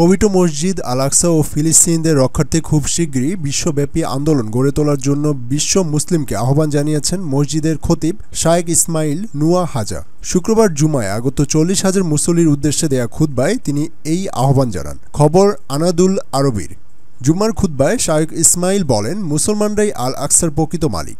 পবিত্র মসজিদ আলাক্সা ও ফিলিস্তিনদের রক্ষার্থে খুব শীঘ্রই বিশ্বব্যাপী আন্দোলন গড়ে তোলার জন্য বিশ্ব মুসলিমকে আহ্বান জানিয়েছেন মসজিদের খতিব শায়েক ইসমাইল নুয়া হাজা শুক্রবার জুমায় আগত চল্লিশ হাজার মুসল্লির উদ্দেশ্যে দেয়া খুদ্বায় তিনি এই আহ্বান জানান খবর আনাদুল আরবির জুম্মার খুদ্বায় শায়েক ইসমাইল বলেন মুসলমানরাই আল আকসার প্রকৃত মালিক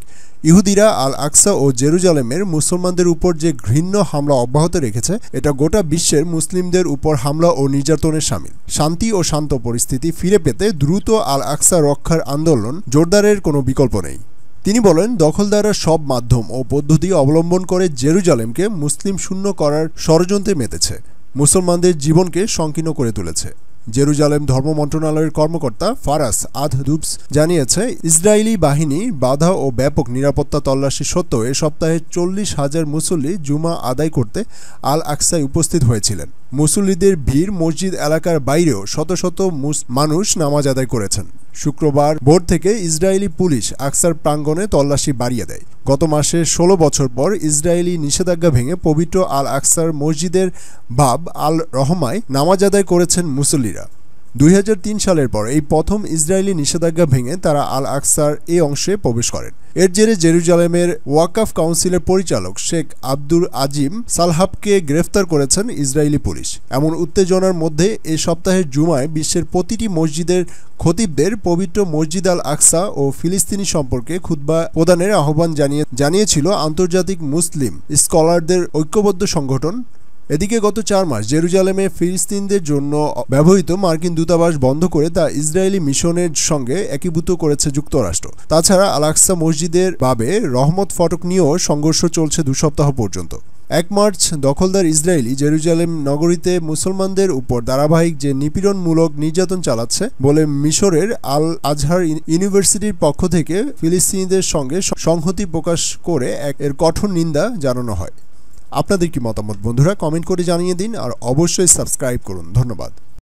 ইহুদিরা আল আকসা ও জেরুজালেমের মুসলমানদের উপর যে ঘৃণ্য হামলা অব্যাহত রেখেছে এটা গোটা বিশ্বের মুসলিমদের উপর হামলা ও নির্যাতনের সামিল শান্তি ও শান্ত পরিস্থিতি ফিরে পেতে দ্রুত আল আকসা রক্ষার আন্দোলন জোরদারের কোনো বিকল্প নেই তিনি বলেন দখলদাররা সব মাধ্যম ও পদ্ধতি অবলম্বন করে জেরুজালেমকে মুসলিম শূন্য করার ষড়যন্ত্রে মেতেছে মুসলমানদের জীবনকে সংকীর্ণ করে তুলেছে জেরুজালেম ধর্ম মন্ত্রণালয়ের কর্মকর্তা ফারাস আধদুবস জানিয়েছে ইসরায়েলি বাহিনী বাধা ও ব্যাপক নিরাপত্তা তল্লাশি সত্ত্বেও এ সপ্তাহে চল্লিশ হাজার মুসল্লি জুমা আদায় করতে আল আকসাই উপস্থিত হয়েছিলেন মুসল্লিদের ভিড় মসজিদ এলাকার বাইরেও শত শত মানুষ নামাজ আদায় করেছেন শুক্রবার ভোর থেকে ইসরায়েলি পুলিশ আকসার প্রাঙ্গণে তল্লাশি বাড়িয়ে দেয় গত মাসে ১৬ বছর পর ইসরায়েলি নিষেধাজ্ঞা ভেঙে পবিত্র আল আকসার মসজিদের ভাব আল রহমায় নামাজ আদায় করেছেন মুসল্লিরা দুই সালের পর এই প্রথম ইসরায়েলি নিষেধাজ্ঞা ভেঙে তারা আল আকসার এই অংশে প্রবেশ করেন এর জেরে জেরুজালেমের ওয়াকাফ কাউন্সিলের পরিচালক শেখ আব্দুর আজিম সালহাবকে গ্রেফতার করেছেন ইসরায়েলি পুলিশ এমন উত্তেজনার মধ্যে এ সপ্তাহের জুমায় বিশ্বের প্রতিটি মসজিদের খতিবদের পবিত্র মসজিদ আল আকসা ও ফিলিস্তিনি সম্পর্কে খুদ্া প্রদানের আহ্বান জানিয়ে জানিয়েছিল আন্তর্জাতিক মুসলিম স্কলারদের ঐক্যবদ্ধ সংগঠন এদিকে গত চার মাস জেরুজালেমে ফিলিস্তিনদের জন্য ব্যবহৃত মার্কিন দূতাবাস বন্ধ করে তা ইসরায়েলি মিশনের সঙ্গে একীভূত করেছে যুক্তরাষ্ট্র তাছাড়া আলাক্সা মসজিদের বাবে রহমত ফটক নিয়েও সংঘর্ষ চলছে দু সপ্তাহ পর্যন্ত এক মার্চ দখলদার ইসরায়েলি জেরুজালেম নগরীতে মুসলমানদের উপর ধারাবাহিক যে নিপীড়নমূলক নির্যাতন চালাচ্ছে বলে মিশরের আল আজহার ইউনিভার্সিটির পক্ষ থেকে ফিলিস্তিনিদের সঙ্গে সংহতি প্রকাশ করে এক এর কঠোর নিন্দা জানানো হয় আপনাদের কি মতামত বন্ধুরা কমেন্ট করে জানিয়ে দিন আর অবশ্যই সাবস্ক্রাইব করুন ধন্যবাদ